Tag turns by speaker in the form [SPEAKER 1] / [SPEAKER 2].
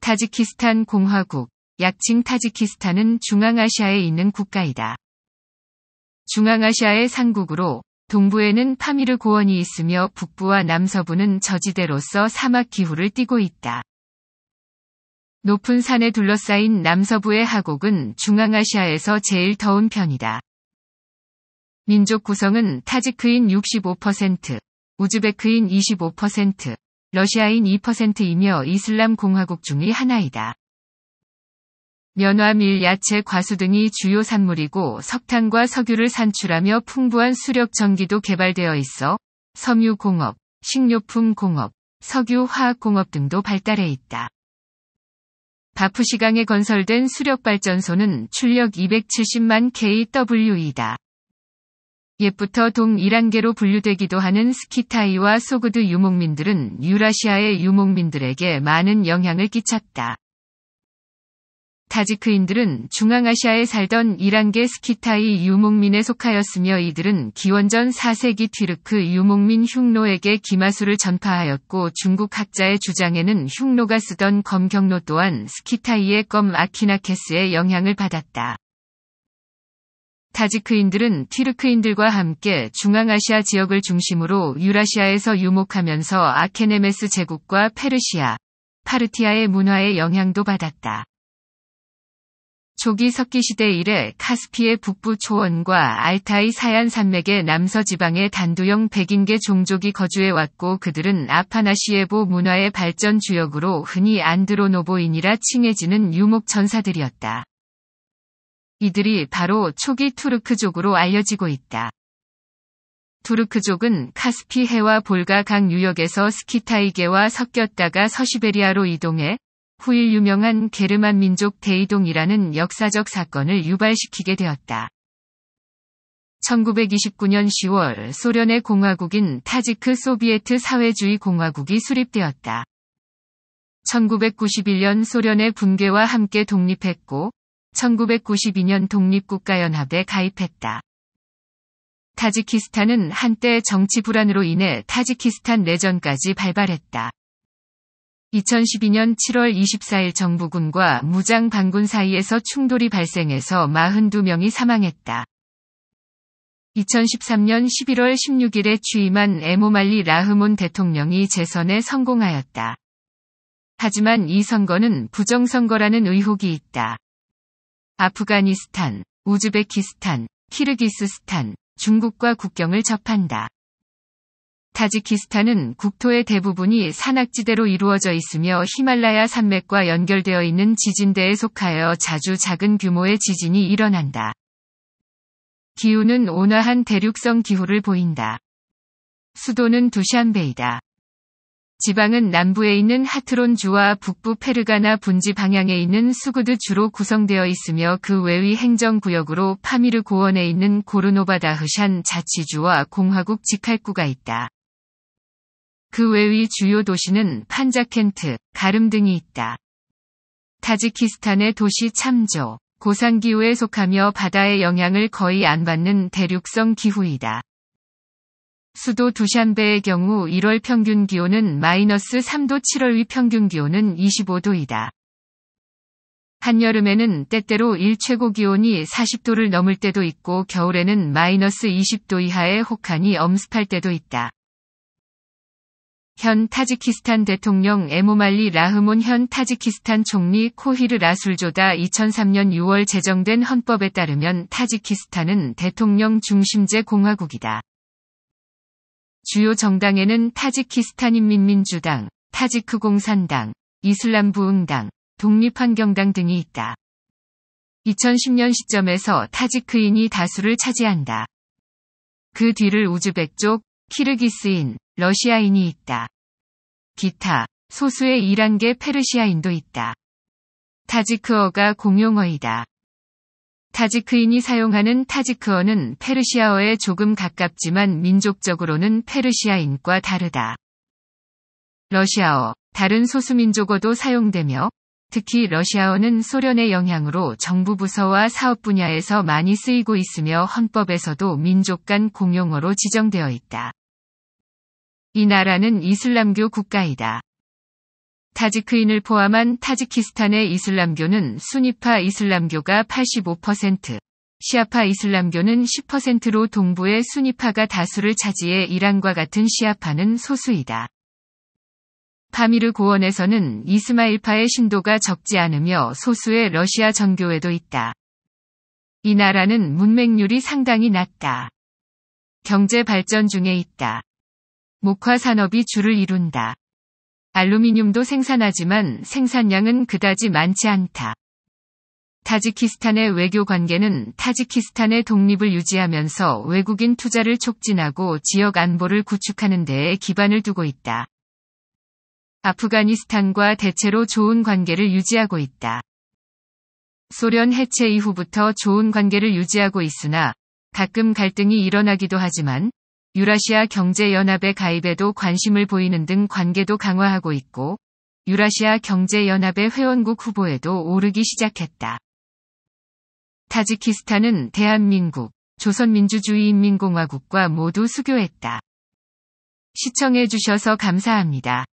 [SPEAKER 1] 타지키스탄 공화국, 약칭 타지키스탄은 중앙아시아에 있는 국가이다. 중앙아시아의 상국으로 동부에는 파미르 고원이 있으며 북부와 남서부는 저지대로서 사막 기후를 띠고 있다. 높은 산에 둘러싸인 남서부의 하곡은 중앙아시아에서 제일 더운 편이다. 민족 구성은 타지크인 65%, 우즈베크인 25%, 러시아인 2%이며 이슬람 공화국 중의 하나이다. 면화 밀, 야채, 과수 등이 주요 산물이고 석탄과 석유를 산출하며 풍부한 수력 전기도 개발되어 있어 섬유 공업, 식료품 공업, 석유 화학 공업 등도 발달해 있다. 바프시강에 건설된 수력 발전소는 출력 270만 kW이다. 옛부터 동이란계로 분류되기도 하는 스키타이와 소그드 유목민들은 유라시아의 유목민들에게 많은 영향을 끼쳤다. 타지크인들은 중앙아시아에 살던 이란계 스키타이 유목민에 속하였으며 이들은 기원전 4세기 티르크 유목민 흉노에게 기마술을 전파하였고 중국 학자의 주장에는 흉노가 쓰던 검경로 또한 스키타이의 검 아키나케스의 영향을 받았다. 타지크인들은 티르크인들과 함께 중앙아시아 지역을 중심으로 유라시아에서 유목하면서 아케네메스 제국과 페르시아, 파르티아의 문화의 영향도 받았다. 조기 석기시대 이래 카스피의 북부 초원과 알타이 사얀 산맥의 남서 지방의 단두형 백인계 종족이 거주해왔고 그들은 아파나시에보 문화의 발전 주역으로 흔히 안드로노보인이라 칭해지는 유목 전사들이었다. 이들이 바로 초기 투르크족으로 알려지고 있다. 투르크족은 카스피해와 볼가강 유역에서 스키타이계와 섞였다가 서시베리아로 이동해 후일 유명한 게르만 민족 대이동이라는 역사적 사건을 유발시키게 되었다. 1929년 10월 소련의 공화국인 타지크 소비에트 사회주의 공화국이 수립되었다. 1991년 소련의 붕괴와 함께 독립했고 1992년 독립국가연합에 가입했다. 타지키스탄은 한때 정치 불안으로 인해 타지키스탄 내전까지 발발했다. 2012년 7월 24일 정부군과 무장 반군 사이에서 충돌이 발생해서 42명이 사망했다. 2013년 11월 16일에 취임한 에모말리 라흐몬 대통령이 재선에 성공하였다. 하지만 이 선거는 부정선거라는 의혹이 있다. 아프가니스탄, 우즈베키스탄, 키르기스스탄, 중국과 국경을 접한다. 타지키스탄은 국토의 대부분이 산악지대로 이루어져 있으며 히말라야 산맥과 연결되어 있는 지진대에 속하여 자주 작은 규모의 지진이 일어난다. 기후는 온화한 대륙성 기후를 보인다. 수도는 두샨베이다. 지방은 남부에 있는 하트론 주와 북부 페르가나 분지 방향에 있는 수구드 주로 구성되어 있으며 그외위 행정구역으로 파미르 고원에 있는 고르노바다흐샨 자치주와 공화국 직할구가 있다. 그외위 주요 도시는 판자켄트, 가름 등이 있다. 타지키스탄의 도시 참조, 고산기후에 속하며 바다의 영향을 거의 안 받는 대륙성 기후이다. 수도 두샨베의 경우 1월 평균 기온은 마이너스 3도 7월위 평균 기온은 25도이다. 한여름에는 때때로 일 최고 기온이 40도를 넘을 때도 있고 겨울에는 마이너스 20도 이하의 혹한이 엄습할 때도 있다. 현 타지키스탄 대통령 에모말리 라흐몬 현 타지키스탄 총리 코히르 라술조다 2003년 6월 제정된 헌법에 따르면 타지키스탄은 대통령 중심제 공화국이다. 주요 정당에는 타지키스탄인민민주당, 타지크공산당, 이슬람부흥당, 독립환경당 등이 있다. 2010년 시점에서 타지크인이 다수를 차지한다. 그 뒤를 우즈벡 쪽, 키르기스인, 러시아인이 있다. 기타, 소수의 이란계 페르시아인도 있다. 타지크어가 공용어이다. 타지크인이 사용하는 타지크어는 페르시아어에 조금 가깝지만 민족적으로는 페르시아인과 다르다. 러시아어, 다른 소수민족어도 사용되며 특히 러시아어는 소련의 영향으로 정부 부서와 사업 분야에서 많이 쓰이고 있으며 헌법에서도 민족 간 공용어로 지정되어 있다. 이 나라는 이슬람교 국가이다. 타지크인을 포함한 타지키스탄의 이슬람교는 순니파 이슬람교가 85%, 시아파 이슬람교는 10%로 동부의 순니파가 다수를 차지해 이란과 같은 시아파는 소수이다. 파미르 고원에서는 이스마일파의 신도가 적지 않으며 소수의 러시아 정교회도 있다. 이 나라는 문맹률이 상당히 낮다. 경제 발전 중에 있다. 목화 산업이 주를 이룬다. 알루미늄도 생산하지만 생산량은 그다지 많지 않다. 타지키스탄의 외교 관계는 타지키스탄의 독립을 유지하면서 외국인 투자를 촉진하고 지역 안보를 구축하는 데에 기반을 두고 있다. 아프가니스탄과 대체로 좋은 관계를 유지하고 있다. 소련 해체 이후부터 좋은 관계를 유지하고 있으나 가끔 갈등이 일어나기도 하지만 유라시아 경제연합의 가입에도 관심을 보이는 등 관계도 강화하고 있고 유라시아 경제연합의 회원국 후보에도 오르기 시작했다. 타지키스탄은 대한민국, 조선민주주의인민공화국과 모두 수교했다. 시청해주셔서 감사합니다.